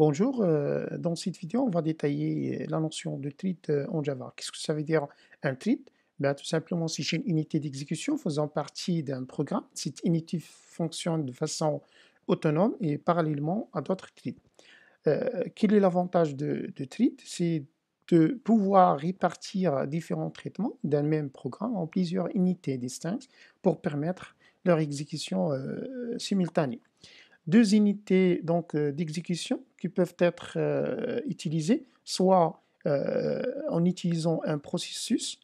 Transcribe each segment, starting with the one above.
Bonjour, euh, dans cette vidéo, on va détailler euh, la notion de treat euh, en Java. Qu'est-ce que ça veut dire un treat? ben, Tout simplement, si c'est une unité d'exécution faisant partie d'un programme. Cette unité fonctionne de façon autonome et parallèlement à d'autres threads. quel est l'avantage de, de C'est de pouvoir répartir différents traitements d'un même programme en plusieurs unités distinctes pour permettre leur exécution simultanée deux unités donc euh, d'exécution qui peuvent être euh, utilisées, soit euh, en utilisant un processus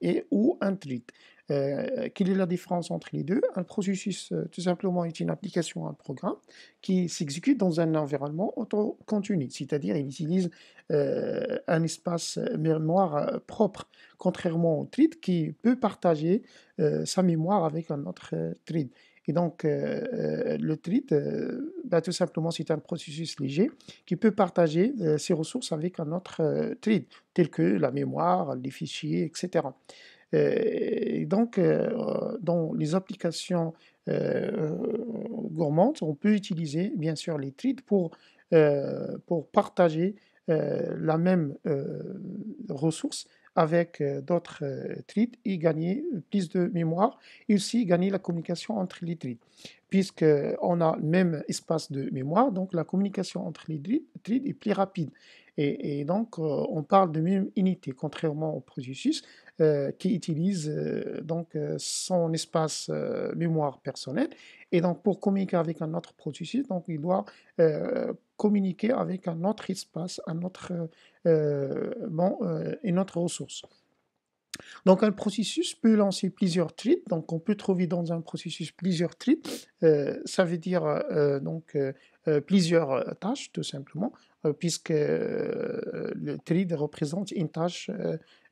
et ou un thread. quelle est la différence entre les deux Un processus, tout simplement, est une application, un programme qui s'exécute dans un environnement auto-contenu, c'est-à-dire il utilise un espace mémoire propre, contrairement au thread qui peut partager sa mémoire avec un autre thread. Et donc, euh, euh, le thread, euh, bah, tout simplement, c'est un processus léger qui peut partager ses ressources avec un autre TRID, tel que la mémoire, les fichiers, etc. et donc, dans les applications gourmandes, on peut utiliser, bien sûr, les threads pour partager la même ressource avec euh, d'autres euh, trits, et gagner plus de mémoire et aussi gagner la communication entre les threads puisqu'on a le même espace de mémoire, donc la communication entre les trits est plus rapide. et donc, euh, on parle de même unité, contrairement au processus. Euh, qui utilise euh, donc euh, son espace mémoire personnel. Et donc, pour communiquer avec un autre processus, donc il doit communiquer avec un autre espace, un autre, bon, une autre ressource. Donc un processus peut lancer plusieurs threads. Donc on peut trouver dans un processus plusieurs threads. ça veut dire donc plusieurs tâches tout simplement, puisque le thread représente une tâche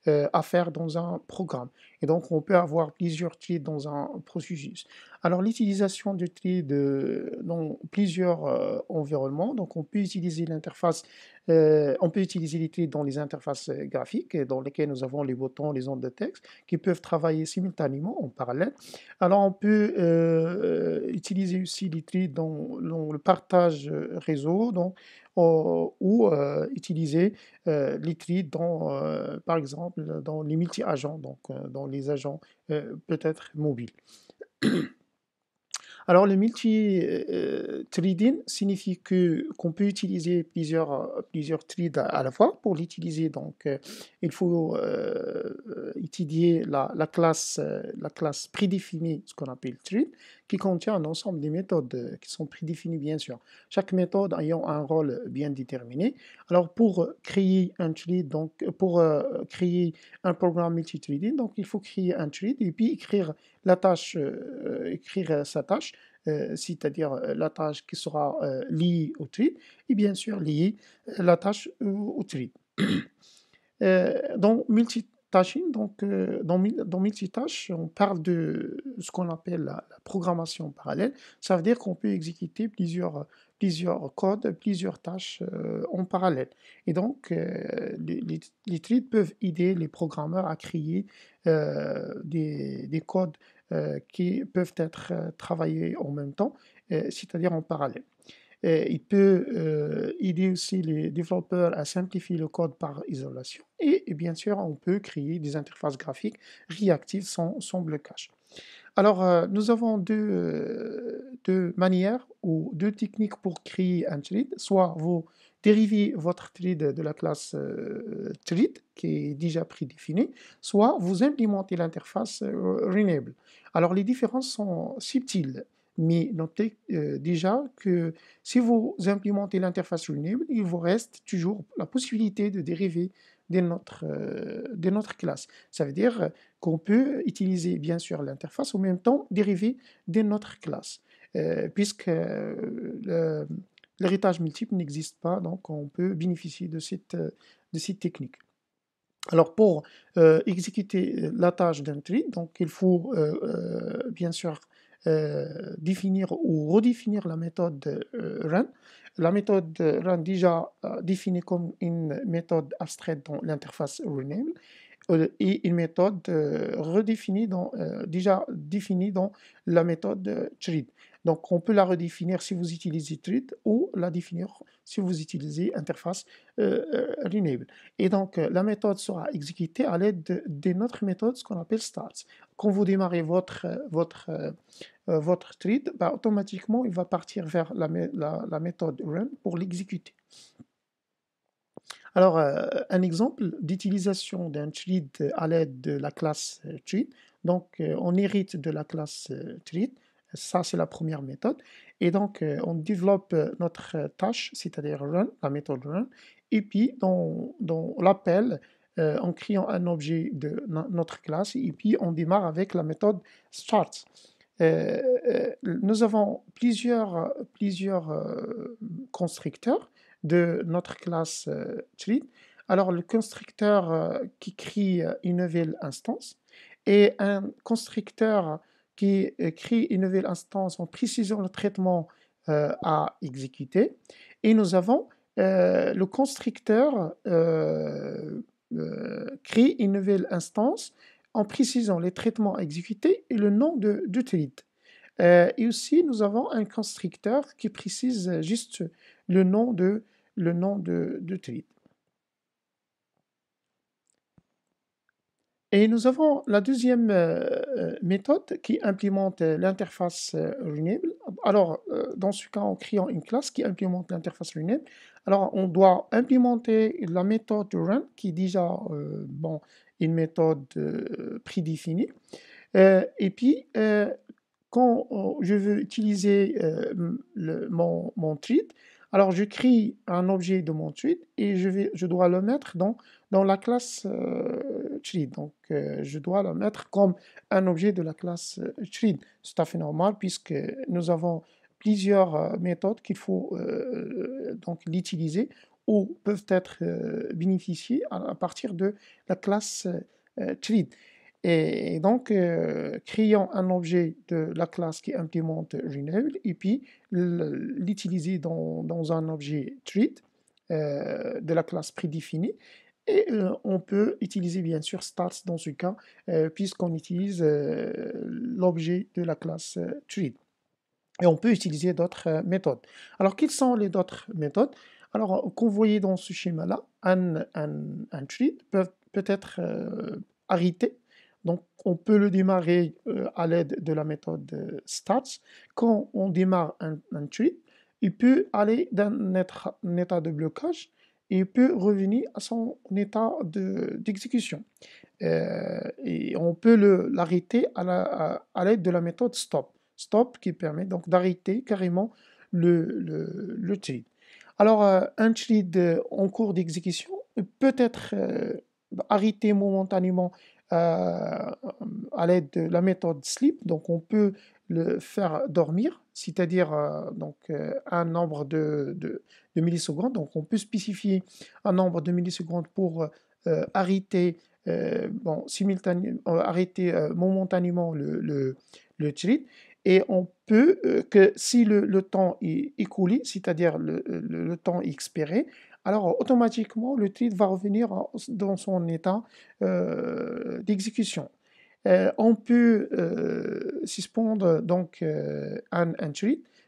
euh, à faire dans un programme. Et donc, on peut avoir plusieurs titres dans un processus. Alors l'utilisation du tri de, dans plusieurs euh, environnements, donc on peut utiliser l'interface, euh, on peut utiliser les dans les interfaces euh, graphiques dans lesquelles nous avons les boutons, les ondes de texte qui peuvent travailler simultanément en parallèle. Alors on peut utiliser aussi les dans, le partage réseau, donc ou utiliser euh, dans, par exemple, dans les multi-agents, donc dans les agents peut-être mobiles. Alors, le multi threading signifie que qu'on peut utiliser plusieurs, euh, plusieurs threads à la fois. Pour l'utiliser, donc, euh, il faut euh, étudier la, classe, la classe prédéfinie, ce qu'on appelle thread », contient un ensemble de méthodes euh, qui sont prédéfinies, bien sûr, chaque méthode ayant un rôle bien déterminé. Alors, pour créer un thread, donc euh, pour euh, créer un programme multithreading, donc il faut créer un thread et puis écrire la tâche, écrire sa tâche, c'est-à-dire la tâche qui sera liée au thread et bien sûr liée la tâche au thread. donc, multi euh, dans, dans tâches, on parle de ce qu'on appelle la, programmation parallèle. Ça veut dire qu'on peut exécuter plusieurs, codes, plusieurs tâches euh, en parallèle. Et donc, euh, les, les, peuvent aider les programmeurs à créer des, codes qui peuvent être travaillés en même temps, c'est-à-dire en parallèle il peut euh, aider aussi les développeurs à simplifier le code par isolation. Et, bien sûr, on peut créer des interfaces graphiques réactives sans, blocage. Alors, euh, nous avons euh, deux, manières ou deux techniques pour créer un thread. Soit vous dérivez votre thread de la classe thread, qui est déjà prédéfinie, soit vous implémentez l'interface Renable. Alors, les différences sont subtiles. Mais notez euh, déjà que si vous implémentez l'interface Renable, il vous reste toujours la possibilité de dériver euh, de notre, classe. Ça veut dire qu'on peut utiliser bien sûr l'interface, en même temps dériver de notre classe, euh, puisque l'héritage multiple n'existe pas, donc on peut bénéficier de de cette technique. Alors pour euh, exécuter euh, la tâche d'un tree, donc il faut euh, bien sûr définir ou redéfinir la méthode run. La méthode run déjà définie comme une méthode abstraite dans l'interface Rename et une méthode redéfinie déjà définie dans la méthode thread. Donc on peut la redéfinir si vous utilisez thread ou la définir si vous utilisez interface euh, euh Et donc euh, la méthode sera exécutée à l'aide de notre méthode, ce qu'on appelle Starts. Quand vous démarrez votre, euh, votre, thread, bah, automatiquement il va partir vers la, méthode run pour l'exécuter. Alors, un exemple d'utilisation d'un thread à l'aide de la classe thread. Donc, on hérite de la classe thread. Ça, c'est la première méthode. Et donc, euh, on développe euh, notre euh, tâche, c'est-à-dire run, la méthode run, et puis dans, l'appel, en créant un objet de notre classe, et puis on démarre avec la méthode start. nous avons plusieurs, plusieurs constructeurs de notre classe treat. Alors, le constructeur qui crée une nouvelle instance et un constructeur qui euh, crée une nouvelle instance en précisant le traitement euh, à exécuter. Et nous avons euh, le constructeur qui crée une nouvelle instance en précisant les traitements à exécuter et le nom de, l'utilité. et aussi, nous avons un constructeur qui précise juste le nom de, le Et nous avons la deuxième euh, euh, méthode qui implémente euh, l'interface Runable. Alors, dans ce cas, en créant une classe qui implémente l'interface Runable, alors on doit implémenter la méthode Run qui est déjà bon, une méthode prédéfinie. et puis, quand je veux utiliser le, mon, tweet, alors je crée un objet de mon tweet et je, vais, je dois le mettre dans dans la classe euh, Donc, euh, je dois la mettre comme un objet de la classe euh, Tree. C'est tout à fait normal puisque nous avons plusieurs euh, méthodes qu'il faut donc l'utiliser ou peuvent être bénéficiées à, partir de la classe Tree. Et, donc, créons un objet de la classe qui implémente Renewal et puis l'utiliser dans, un objet Tree de la classe prédéfinie et euh, on peut utiliser bien sûr stats dans ce cas, euh, puisqu'on utilise euh, l'objet de la classe treat. Et on peut utiliser d'autres méthodes. Alors, quelles sont les autres méthodes Alors, qu'on voyait dans ce schéma-là, un, un, peut, être arrêté. Donc, on peut le démarrer à l'aide de la méthode stats. Quand on démarre un, un il peut aller d'un état de blocage il peut revenir à son état d'exécution. Euh, et on peut l'arrêter à l'aide de la méthode stop. Stop qui permet donc d'arrêter carrément le, le, le Alors, euh, un trade en cours d'exécution peut être euh, arrêté momentanément à l'aide de la méthode sleep. Donc, on peut le faire dormir, c'est-à-dire donc un nombre de, de millisecondes. Donc on peut spécifier un nombre de millisecondes pour euh, euh, arrêter, euh, bon, arrêter momentanément le, le, Et on peut que si le, temps est écoulé, c'est-à-dire le, temps expiré, alors automatiquement le thread va revenir dans son état d'exécution. on peut suspendre donc un, un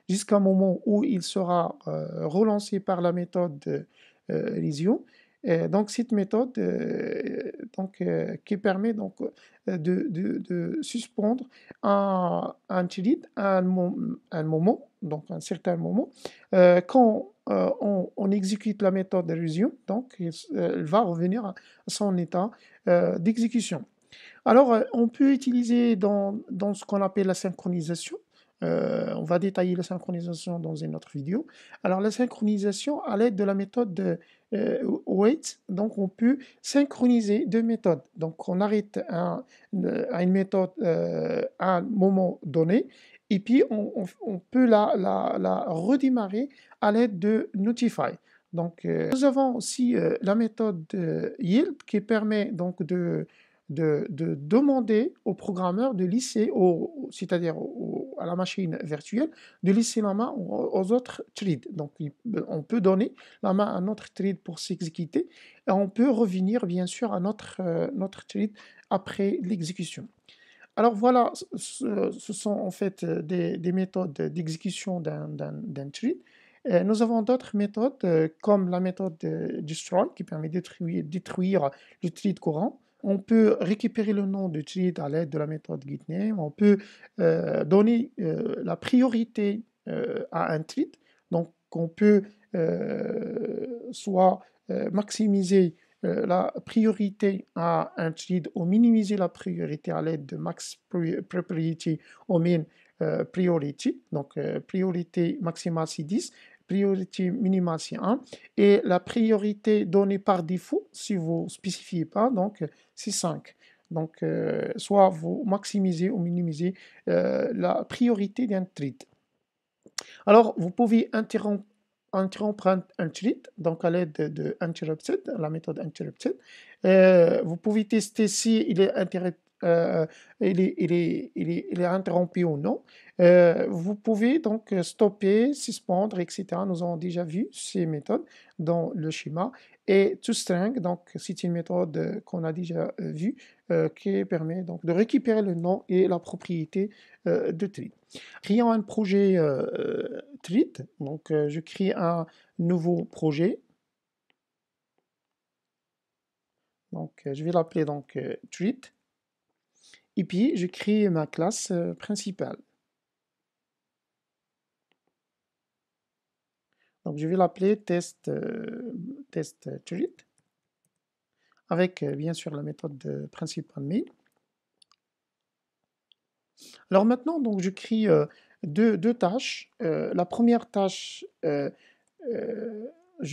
jusqu'à un moment où il sera euh, relancé par la méthode euh, donc cette méthode euh, donc, euh, qui permet donc, de, de, suspendre un, un thread à un, moment, donc un certain moment, quand on, exécute la méthode d'élusion, donc elle va revenir à son état d'exécution. Alors, on peut utiliser dans, dans ce qu'on appelle la synchronisation euh, on va détailler la synchronisation dans une autre vidéo. Alors la synchronisation à l'aide de la méthode euh, wait, donc on peut synchroniser deux méthodes. Donc on arrête à euh, une méthode à un moment donné et puis on, peut la, la, la, redémarrer à l'aide de Notify. Donc nous avons aussi la méthode Yield qui permet donc de de, demander au programmeur, de lisser, au, c'est-à-dire à la machine virtuelle, de lisser la main aux, autres threads. Donc, on peut donner la main à notre thread pour s'exécuter et on peut revenir, bien sûr, à notre, euh, notre thread après l'exécution. Alors voilà, ce, sont en fait des, méthodes d'exécution d'un thread euh, nous avons d'autres méthodes, euh, comme la méthode destroy, qui permet de détruire, détruire le thread courant on peut récupérer le nom de tweet à l'aide de la méthode GitName. on peut euh, donner la priorité à un tweet, donc on peut soit maximiser la priorité à un tweet ou minimiser la priorité à l'aide de max priority ou min euh, donc euh, priorité maximale 10, priorité minimale 1, et la priorité donnée par défaut, si vous spécifiez pas, donc c'est 5. Donc, euh, soit vous maximisez ou minimisez euh, la priorité d'un thread. Alors, vous pouvez interrompre un thread, donc à l'aide de, interrupted, la méthode interrupted. Euh, vous pouvez tester si il est interrupted euh, il, est, il, il, interrompu ou non. Euh, vous pouvez donc euh, stopper, suspendre, etc. Nous avons déjà vu ces méthodes dans le schéma. Et toString, donc c'est une méthode qu'on a déjà vue qui permet donc de récupérer le nom et la propriété de Tweet Créant un projet Tweet, Donc je crée un nouveau projet. Donc je vais l'appeler donc tweet. Et puis, je crée ma classe euh, principale. Donc, je vais l'appeler test, euh, test avec, euh, bien sûr, la méthode principal main. Alors maintenant, donc, je crée deux, tâches. la première tâche, je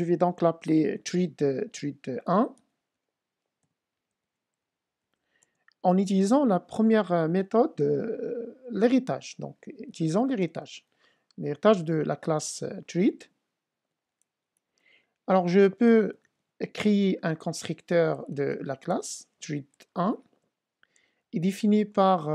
vais donc l'appeler treat tweet 1 en utilisant la première euh, méthode, euh, l'héritage. Donc, utilisons l'héritage. L'héritage de la classe euh, treat. Alors, je peux créer un constructeur de la classe treat1. Il défini par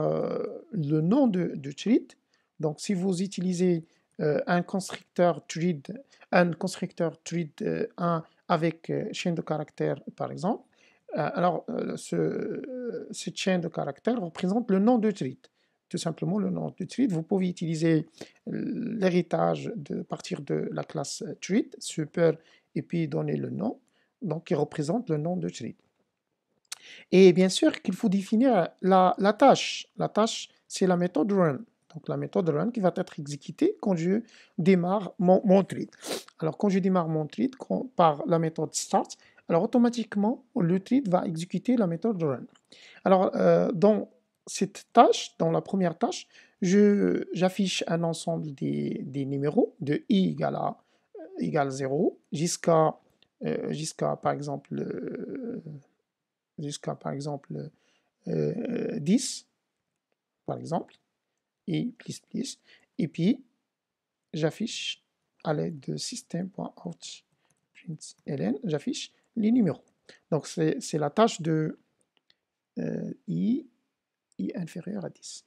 le nom de, treat. Donc, si vous utilisez un constructeur treat, un constructeur treat1 avec chaîne de caractères, par exemple, alors ce cette chaîne de caractères représente le nom de tweet. Tout simplement le nom de treat. Vous pouvez utiliser l'héritage de partir de la classe treat, super, et puis donner le nom, donc qui représente le nom de tweet. Et bien sûr qu'il faut définir la, tâche. La tâche, c'est la méthode run. Donc la méthode run qui va être exécutée quand je démarre mon, mon Alors quand je démarre mon thread par la méthode start, alors automatiquement le thread va exécuter la méthode run. Alors, euh, dans cette tâche, dans la première tâche, j'affiche un ensemble des, numéros de i égale euh, à 0 euh, jusqu'à, par exemple, jusqu'à, par exemple 10, par exemple, i plus plus, et puis j'affiche à l'aide de system.out.println, j'affiche les numéros. Donc c'est la tâche de euh, i, i inférieur à 10.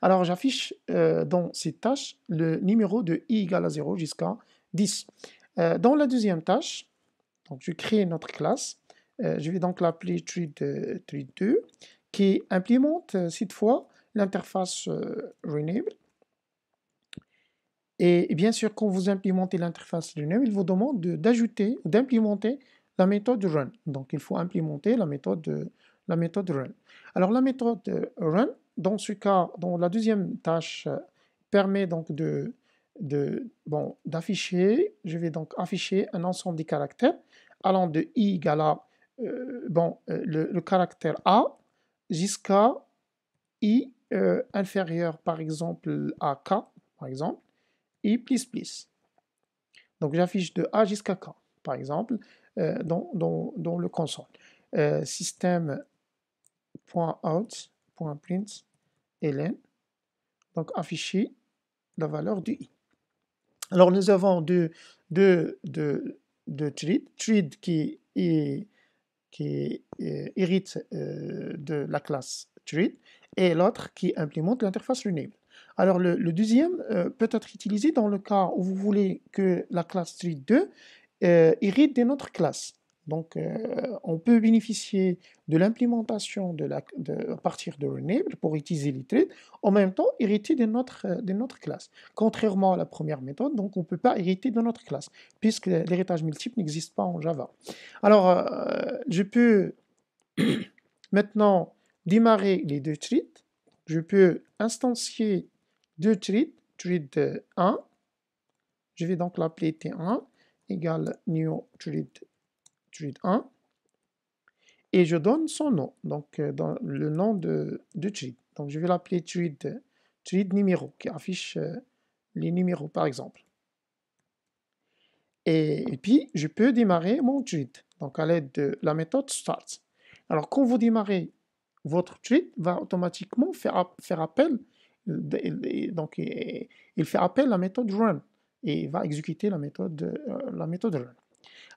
Alors j'affiche euh, dans cette tâche le numéro de i égale à 0 jusqu'à 10. Euh, dans la deuxième tâche, donc je crée notre classe. je vais donc l'appeler tree2 qui implémente cette fois l'interface Renable. Et bien sûr, quand vous implémentez l'interface Renable, il vous demande d'ajouter, d'implémenter la méthode run. Donc il faut implémenter la méthode la méthode run. Alors la méthode euh, run, dans ce cas, dans la deuxième tâche, euh, permet donc de, de bon, d'afficher, je vais donc afficher un ensemble de caractères allant de i égale à euh, bon, le, caractère a jusqu'à i inférieur par exemple à k, par exemple, i plus plus. Donc j'affiche de a jusqu'à k, par exemple, dans, le console. système .out.println, donc afficher la valeur du i. Alors nous avons deux, deux, deux, thread qui, qui euh, hérite euh, de la classe thread et l'autre qui implémente l'interface Runnable Alors le, deuxième euh, peut être utilisé dans le cas où vous voulez que la classe thread 2 hérite d'une autre classe. Donc, euh, on peut bénéficier de l'implémentation de à partir de Renable pour utiliser les traits, en même temps hériter de notre, euh, de notre classe. Contrairement à la première méthode, donc on ne peut pas hériter de notre classe, puisque l'héritage multiple n'existe pas en Java. Alors, euh, je peux maintenant démarrer les deux traits. Je peux instancier deux Threads Thread 1. Je vais donc l'appeler T1 égale new tweet 1 et je donne son nom, donc euh, dans le nom de, de tweet. Donc je vais l'appeler tweet, tweet numéro qui affiche euh, les numéros par exemple. Et, puis je peux démarrer mon tweet, donc à l'aide de la méthode start. Alors quand vous démarrez votre tweet, va automatiquement faire, faire appel, donc il fait appel à la méthode run et va exécuter la méthode, euh, la méthode run.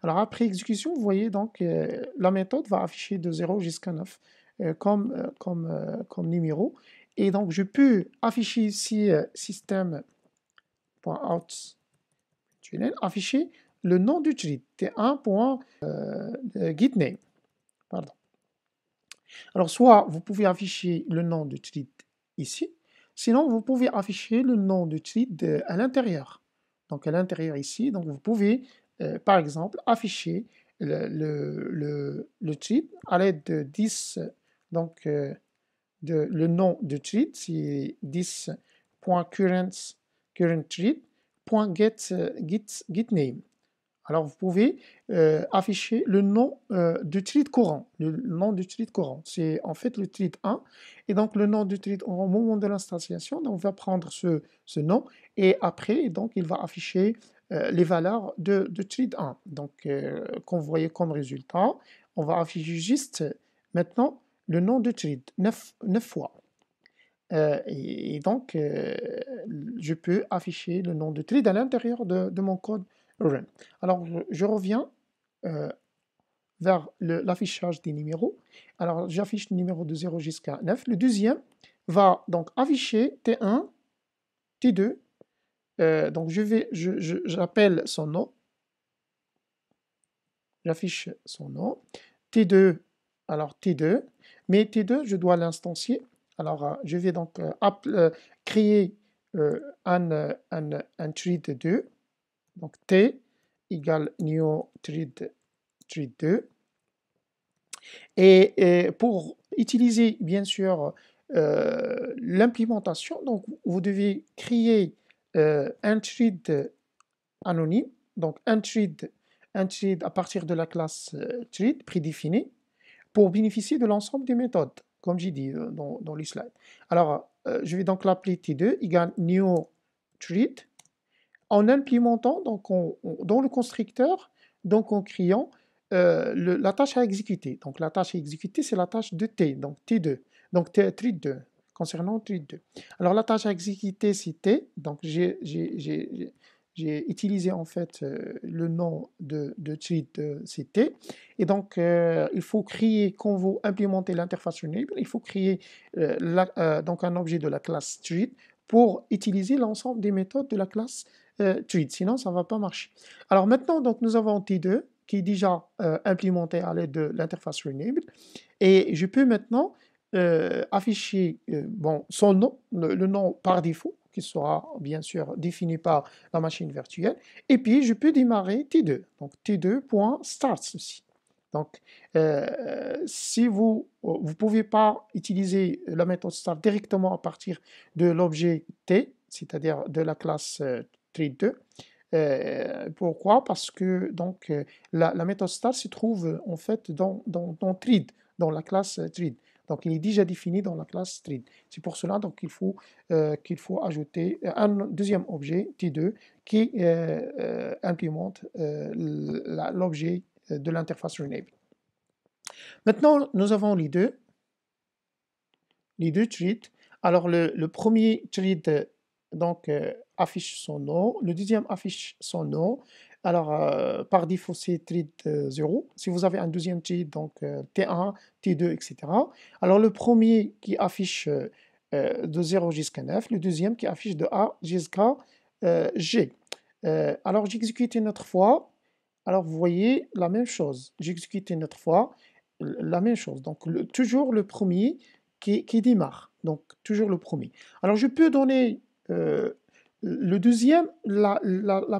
Alors après exécution, vous voyez donc euh, la méthode va afficher de 0 jusqu'à 9 euh, comme, euh, comme, comme numéro. Et donc je peux afficher ici system.out afficher le nom d'utilité t name. Pardon. Alors soit vous pouvez afficher le nom d'utilité ici, sinon vous pouvez afficher le nom d'utilité à l'intérieur. Donc à l'intérieur ici, donc vous pouvez euh, par exemple, afficher le, le, le, à l'aide de 10, donc euh, de, le nom du tweet, c'est 10.current current tweet, get, name. Alors, vous pouvez euh, afficher le nom du tweet courant. Le nom du tweet courant, c'est en fait le tweet 1. Et donc, le nom du tweet au moment de l'installation, on va prendre ce, ce, nom et après, donc, il va afficher euh, les valeurs de, de trade 1. Donc, euh, qu'on voyait comme résultat, on va afficher juste maintenant le nom de trade 9, 9 fois. Euh, et, donc, je peux afficher le nom de trade à l'intérieur de, mon code run. Alors, je, reviens vers l'affichage des numéros. Alors, j'affiche le numéro de 0 jusqu'à 9. Le deuxième va donc afficher T1, T2, euh, donc, je vais, je, j'appelle son nom. J'affiche son nom. T2, alors T2. Mais T2, je dois l'instancier. Alors, euh, je vais donc euh, créer un, un, un 2. Donc, T égale new thread, 2. Et, et, pour utiliser, bien sûr, l'implémentation, donc vous devez créer un euh, thread anonyme, donc un thread, à partir de la classe euh, thread prédéfinie pour bénéficier de l'ensemble des méthodes, comme j'ai dit euh, dans, dans les slides. Alors, je vais donc l'appeler T2 égale new thread en implémentant donc on, dans le constructeur, donc en créant la tâche à exécuter. Donc la tâche à exécuter, c'est la tâche de T, donc T2, donc T, thread 2 concernant tweet 2. Alors la tâche à exécuter, c'est Donc j'ai utilisé en fait euh, le nom de, tweet, c'était. Et donc euh, il faut créer, quand vous implémentez l'interface Renewable, il faut créer euh, donc un objet de la classe tweet pour utiliser l'ensemble des méthodes de la classe tweet. Sinon, ça ne va pas marcher. Alors maintenant, donc, nous avons T2 qui est déjà implémenté à l'aide de l'interface Renewable. Et je peux maintenant euh, afficher euh, bon, son nom, le, nom par défaut, qui sera bien sûr défini par la machine virtuelle. Et puis, je peux démarrer T2. Donc, T2.start ceci. Donc, euh, si vous ne pouvez pas utiliser la méthode start directement à partir de l'objet T, c'est-à-dire de la classe T2, pourquoi Parce que donc, la, méthode start se trouve en fait dans, dans, dans dans la classe Trid. Donc, il est déjà défini dans la classe string. C'est pour cela qu'il faut, euh, qu'il faut ajouter euh, un deuxième objet, T2, qui euh, euh implémente l'objet de l'interface Renable. Maintenant, nous avons les deux, les deux threads. Alors, le, premier thread donc, affiche son nom, le deuxième affiche son nom, alors, euh, par défaut, c'est 0. Si vous avez un deuxième titre, donc T1, T2, etc. Alors, le premier qui affiche euh, euh, de 0 jusqu'à 9, le deuxième qui affiche de A jusqu'à G. alors, j'exécute une autre fois. Alors, vous voyez la même chose. J'exécute une autre fois la même chose. Donc, toujours le premier qui, démarre. Donc, toujours le premier. Alors, je peux donner le deuxième la,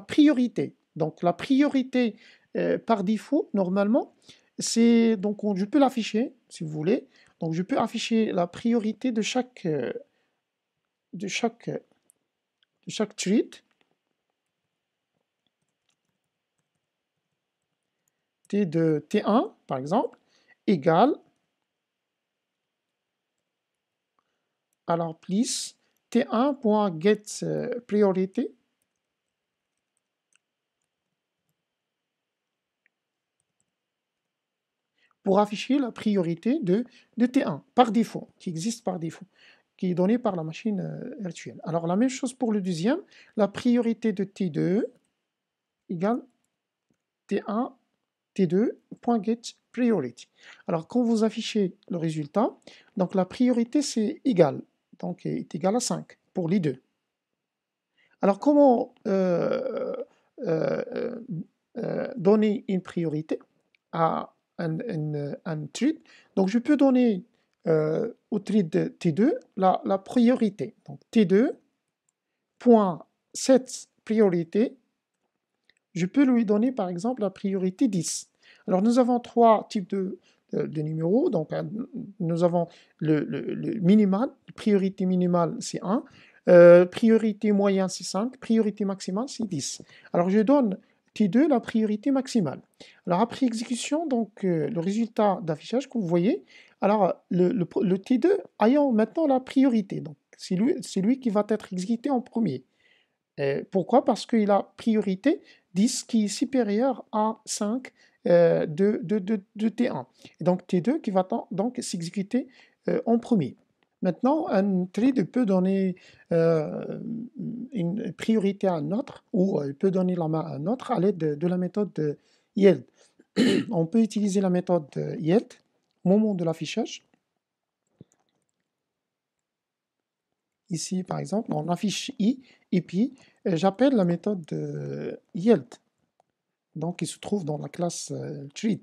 priorité. Donc la priorité euh, par défaut, normalement, c'est donc on, je peux l'afficher si vous voulez. Donc je peux afficher la priorité de chaque euh, de chaque de chaque tweet. T de T1 par exemple égale alors plus T1.getPriorité pour afficher la priorité de, T1 par défaut, qui existe par défaut, qui est donnée par la machine euh, virtuelle. Alors la même chose pour le deuxième, la priorité de T2 égale T1, t get priority. Alors quand vous affichez le résultat, donc la priorité c'est égal, donc est égal à 5 pour les deux. Alors comment euh, euh, donner une priorité à un, un, Donc, je peux donner euh, au de T2 la, la priorité. Donc, t 27 priorité, je peux lui donner par exemple la priorité 10. Alors, nous avons trois types de, de, numéros. Donc, nous avons le, minimal, priorité minimale, c'est 1. Euh, priorité moyenne, c'est 5. Priorité maximale, c'est 10. Alors, je donne T2, la priorité maximale. Alors après exécution, donc euh, le résultat d'affichage que vous voyez, alors le, T2 ayant maintenant la priorité, donc c'est lui, qui va être exécuté en premier. Euh, pourquoi Parce qu'il a priorité 10 qui est supérieure à 5 euh, de, T1. Et donc T2 qui va donc s'exécuter en premier. Maintenant, un trade peut donner euh, une priorité à un autre ou euh, il peut donner la main à un autre à l'aide de, la méthode yield. On peut utiliser la méthode yield au moment de l'affichage. Ici, par exemple, on affiche i et puis euh, j'appelle la méthode yield, donc qui se trouve dans la classe trade.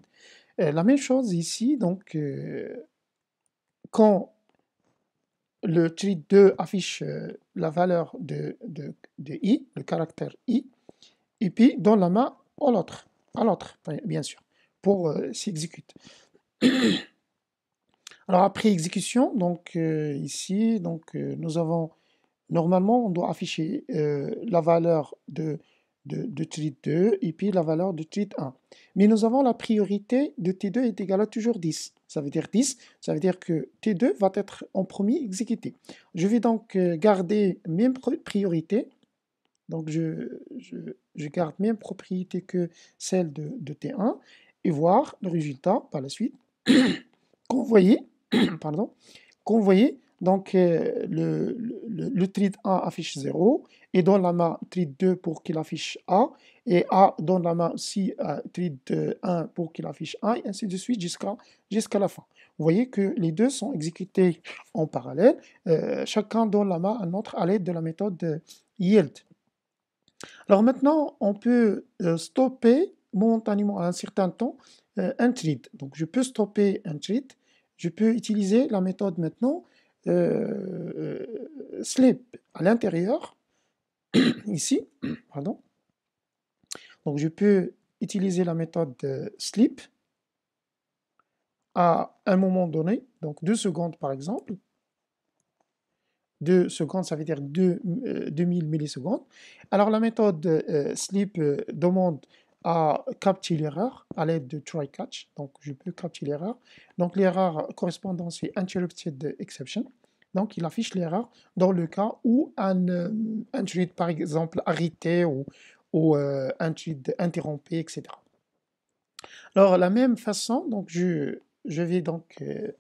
La même chose ici, donc quand le tree 2 affiche euh, la valeur de, i, le caractère i, et puis donne la main à l'autre, à l'autre, bien sûr, pour euh, s'exécuter. Alors après exécution, donc euh, ici, donc nous avons normalement on doit afficher la valeur de de, t 2 et puis la valeur de t 1. Mais nous avons la priorité de T2 est égale à toujours 10. Ça veut dire 10, ça veut dire que T2 va être en premier exécuté. Je vais donc euh, garder même priorité. Donc je, je, garde même propriété que celle de, T1 et voir le résultat par la suite. Qu'on pardon, qu'on donc, euh, le, le, 1 affiche 0 et donne la main 2 pour qu'il affiche A. Et A donne la main aussi 1 euh, euh, pour qu'il affiche 1 et ainsi de suite jusqu'à jusqu'à la fin. Vous voyez que les deux sont exécutés en parallèle. chacun donne la main à un autre à l'aide de la méthode yield. Alors maintenant, on peut stopper momentanément à un certain temps un trid. Donc, je peux stopper un trid. Je peux utiliser la méthode maintenant sleep euh, slip à l'intérieur, ici, pardon. Donc je peux utiliser la méthode slip à un moment donné, donc deux secondes par exemple. 2 secondes, ça veut dire 2000 euh, millisecondes. Alors la méthode euh, slip demande à capter l'erreur à l'aide de try catch. Donc, je peux capter l'erreur. Donc, l'erreur correspondante, c'est interrupted exception. Donc, il affiche l'erreur dans le cas où un, euh, par exemple, arrêté ou, ou euh, un tweet interrompu, etc. Alors, la même façon, donc, je, je vais donc euh,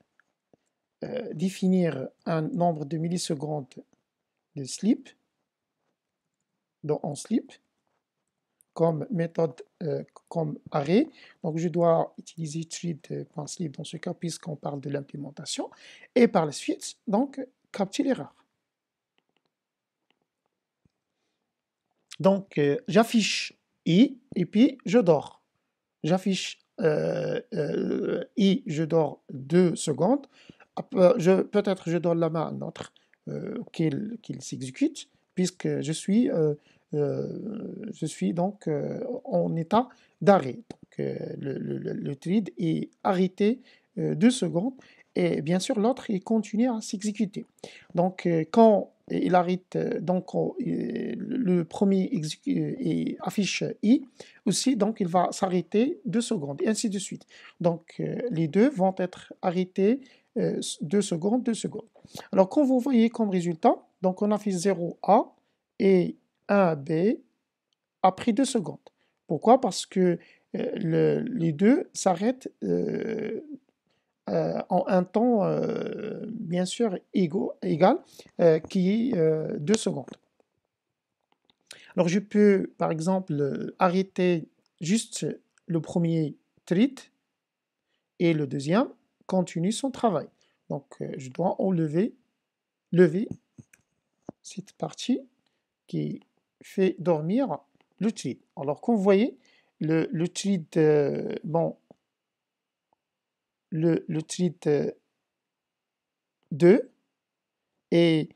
définir un nombre de millisecondes de slip, Donc, on slip, comme méthode euh, comme arrêt. Donc, je dois utiliser treat.sleep euh, dans ce cas puisqu'on parle de l'implémentation. Et par la suite, donc, capture l'erreur. Donc, euh, j'affiche i et puis je dors. J'affiche i, je dors deux secondes. Ah, peut-être je donne la main à notre autre qu'il, s'exécute puisque je suis euh, je suis donc euh, en état d'arrêt. Donc euh, le, le, thread est arrêté deux secondes et bien sûr l'autre il continue à s'exécuter. Donc quand il arrête donc le premier et affiche i aussi donc il va s'arrêter deux secondes et ainsi de suite. Donc les deux vont être arrêtés deux secondes, 2 secondes. Alors quand vous voyez comme résultat, donc on affiche 0a et a b pris deux secondes. Pourquoi Parce que euh, les deux s'arrêtent euh, euh, en un temps, bien sûr, égal, qui est deux secondes. Alors, je peux, par exemple, arrêter juste le premier trit et le deuxième continue son travail. Donc, je dois enlever lever cette partie qui fait dormir le Alors, comme vous voyez, le, le bon, le, le 2 est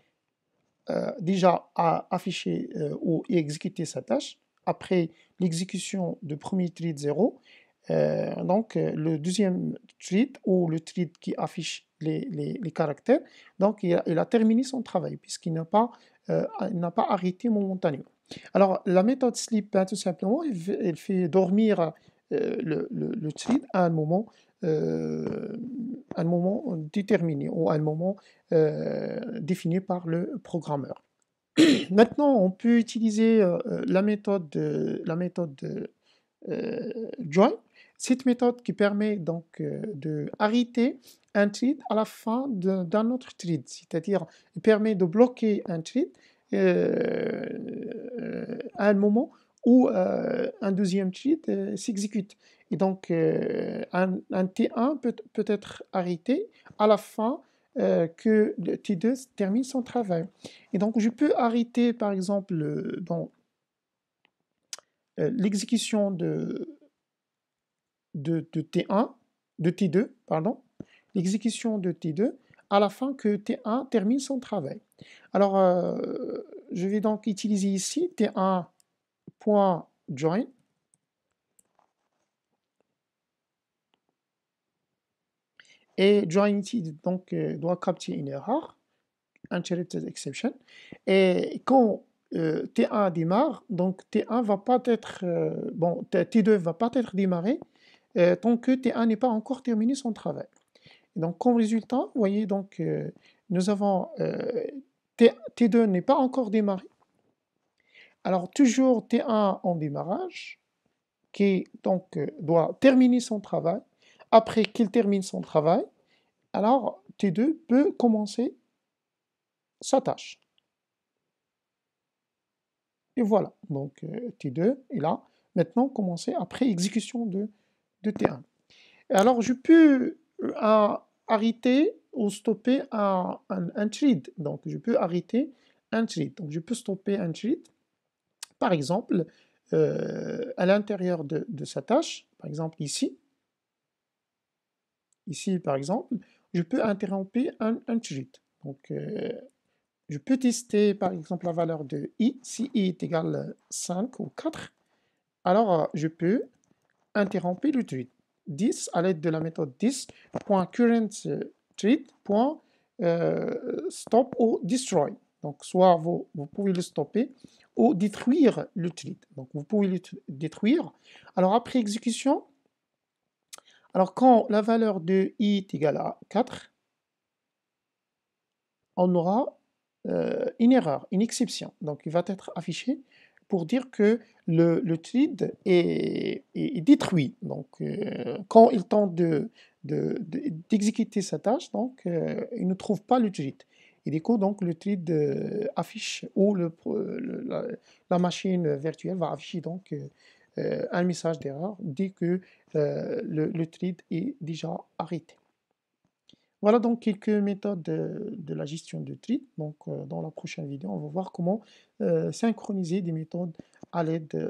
euh, déjà a affiché euh, ou exécuté sa tâche. Après l'exécution du premier thread euh, 0, donc le deuxième tweet ou le thread qui affiche les, caractères, donc il a, terminé son travail puisqu'il n'a pas, n'a pas arrêté momentanément. Alors, la méthode sleep, tout simplement, elle, fait dormir euh, le, le, à un moment, euh, un moment déterminé ou à un moment euh, défini par le programmeur. Maintenant, on peut utiliser la méthode, la méthode join, cette méthode qui permet donc de arrêter un thread à la fin d'un autre thread, c'est-à-dire permet de bloquer un thread à un moment où euh, un deuxième cheat euh, s'exécute. Et donc, euh, un, T1 peut, peut, être arrêté à la fin que T2 termine son travail. Et donc, je peux arrêter, par exemple, bon, l'exécution de, de, de, T1, de T2, pardon, l'exécution de T2 à la fin que T1 termine son travail. Alors, je vais donc utiliser ici t1.join et join euh, doit capter une erreur interrupted exception et quand euh, T1 démarre donc T1 va pas être euh, bon T2 va pas être démarré tant que T1 n'est pas encore terminé son travail donc comme résultat vous voyez donc nous avons T2 n'est pas encore démarré. Alors toujours T1 en démarrage, qui donc euh, doit terminer son travail. Après qu'il termine son travail, alors T2 peut commencer sa tâche. Et voilà, donc euh, T2 est là. Maintenant, commencer après exécution de, T1. Alors, je peux euh, arrêter stopper un, un, thread. Donc, je peux arrêter un thread. Donc, je peux stopper un thread. Par exemple, euh, à l'intérieur de, sa tâche, par exemple ici, ici par exemple, je peux interrompre un, un Donc, euh, je peux tester par exemple la valeur de i. Si i est égal à 5 ou 4, alors euh, je peux interrompre le tweet 10 à l'aide de la méthode 10.current Thread euh, ou destroy. Donc, soit vous, vous, pouvez le stopper ou détruire le thread Donc, vous pouvez le détruire. Alors, après exécution, alors quand la valeur de i est égale à 4, on aura euh, une erreur, une exception. Donc, il va être affiché pour dire que le, le thread est, détruit. Donc, euh, quand il tente de, d'exécuter sa tâche, donc euh, il ne trouve pas l'utilité. Et du coup, donc, le thread euh, affiche ou euh, la, machine virtuelle va afficher donc un message d'erreur dès que le, thread est déjà arrêté. Voilà donc quelques méthodes de, la gestion de thread. Donc, dans la prochaine vidéo, on va voir comment synchroniser des méthodes à l'aide